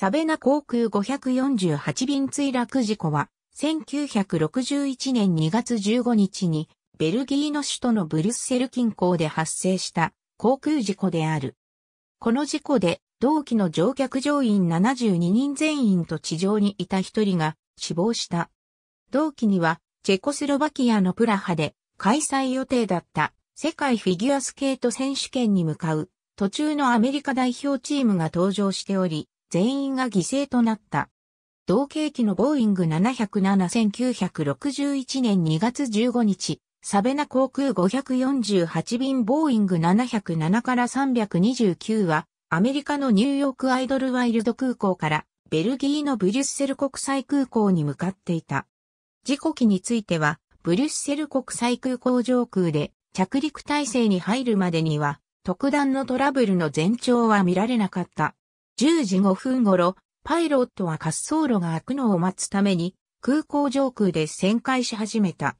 サベナ航空548便墜落事故は、1961年2月15日に、ベルギーの首都のブルッセル近郊で発生した航空事故である。この事故で、同期の乗客乗員72人全員と地上にいた1人が死亡した。同期には、チェコスロバキアのプラハで開催予定だった世界フィギュアスケート選手権に向かう途中のアメリカ代表チームが登場しており、全員が犠牲となった。同型機のボーイング707-1961年2月15日、サベナ航空548便ボーイング707から329は、アメリカのニューヨークアイドルワイルド空港から、ベルギーのブリュッセル国際空港に向かっていた。事故機については、ブリュッセル国際空港上空で着陸体制に入るまでには、特段のトラブルの前兆は見られなかった。10時5分頃、パイロットは滑走路が開くのを待つために、空港上空で旋回し始めた。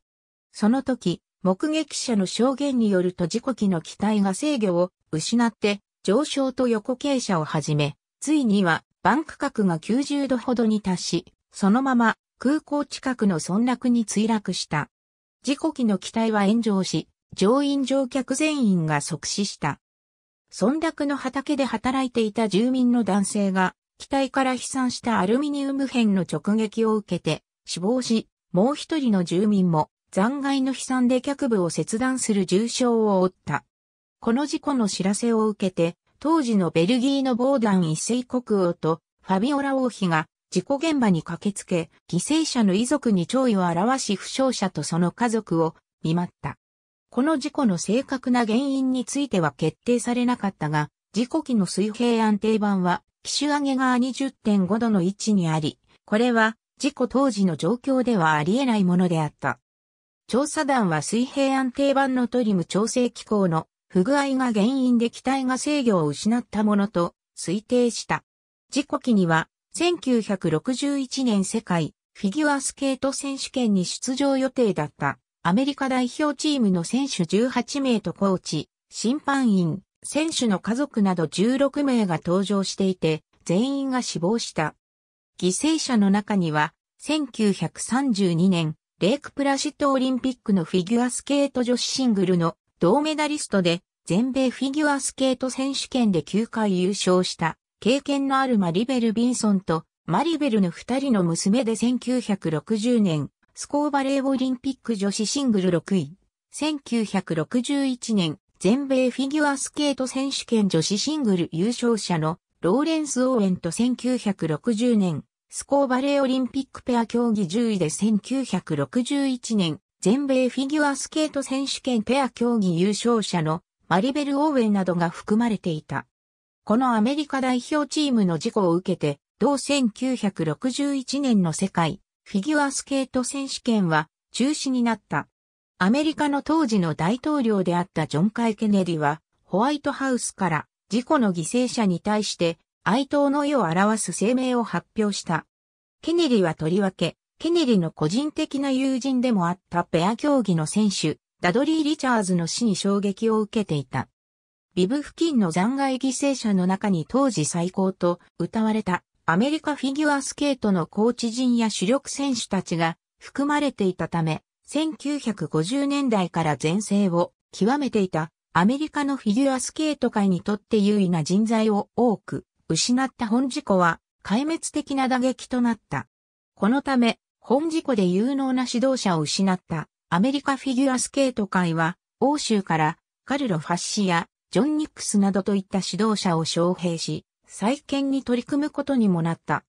その時、目撃者の証言によると事故機の機体が制御を失って、上昇と横傾斜をはじめ、ついには、バンク角が90度ほどに達し、そのまま空港近くの村落に墜落した。事故機の機体は炎上し、乗員乗客全員が即死した。村落の畑で働いていた住民の男性が、機体から飛散したアルミニウム片の直撃を受けて死亡し、もう一人の住民も残骸の飛散で脚部を切断する重傷を負った。この事故の知らせを受けて、当時のベルギーのボーダン一世国王とファビオラ王妃が事故現場に駆けつけ、犠牲者の遺族に弔意を表し負傷者とその家族を見舞った。この事故の正確な原因については決定されなかったが、事故機の水平安定板は、機種上げが20.5度の位置にあり、これは事故当時の状況ではありえないものであった。調査団は水平安定板のトリム調整機構の不具合が原因で機体が制御を失ったものと推定した。事故機には1961年世界フィギュアスケート選手権に出場予定だったアメリカ代表チームの選手18名とコーチ、審判員、選手の家族など16名が登場していて、全員が死亡した。犠牲者の中には、1932年、レイクプラシットオリンピックのフィギュアスケート女子シングルの銅メダリストで、全米フィギュアスケート選手権で9回優勝した経験のあるマリベル・ビンソンとマリベルの2人の娘で1960年スコーバレーオリンピック女子シングル6位。1961年、全米フィギュアスケート選手権女子シングル優勝者のローレンス・オーウェンと1960年、スコーバレーオリンピックペア競技10位で1961年、全米フィギュアスケート選手権ペア競技優勝者のマリベル・オーウェンなどが含まれていた。このアメリカ代表チームの事故を受けて、同1961年の世界フィギュアスケート選手権は中止になった。アメリカの当時の大統領であったジョン・カイ・ケネディは、ホワイトハウスから事故の犠牲者に対して哀悼の意を表す声明を発表した。ケネディはとりわけ、ケネディの個人的な友人でもあったペア競技の選手、ダドリー・リチャーズの死に衝撃を受けていた。ビブ付近の残骸犠牲者の中に当時最高と歌われたアメリカフィギュアスケートのコーチ陣や主力選手たちが含まれていたため、1950年代から前世を極めていたアメリカのフィギュアスケート界にとって優位な人材を多く失った本事故は壊滅的な打撃となった。このため、本事故で有能な指導者を失ったアメリカフィギュアスケート界は欧州からカルロ・ファッシやジョン・ニックスなどといった指導者を招聘し、再建に取り組むことにもなった。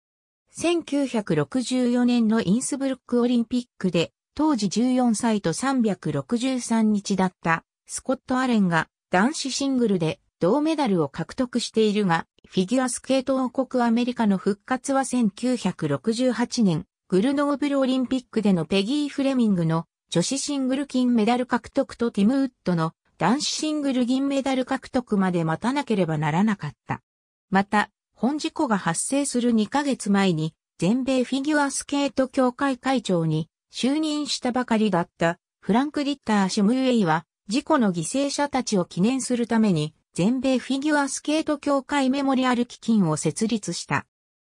1964年のインスブルックオリンピックで、当時14歳と363日だったスコット・アレンが男子シングルで銅メダルを獲得しているが、フィギュアスケート王国アメリカの復活は1968年、グルノーブルオリンピックでのペギー・フレミングの女子シングル金メダル獲得とティム・ウッドの男子シングル銀メダル獲得まで待たなければならなかった。また、本事故が発生する2ヶ月前に、全米フィギュアスケート協会会長に就任したばかりだったフランク・リッター・シムウェイは、事故の犠牲者たちを記念するために、全米フィギュアスケート協会メモリアル基金を設立した。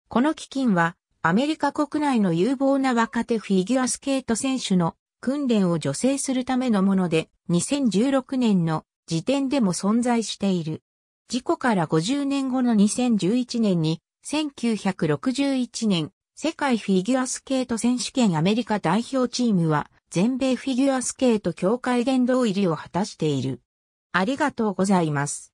この基金は、アメリカ国内の有望な若手フィギュアスケート選手の訓練を助成するためのもので、2016年の時点でも存在している。事故から50年後の2011年に、1961年、世界フィギュアスケート選手権アメリカ代表チームは、全米フィギュアスケート協会殿動入りを果たしている。ありがとうございます。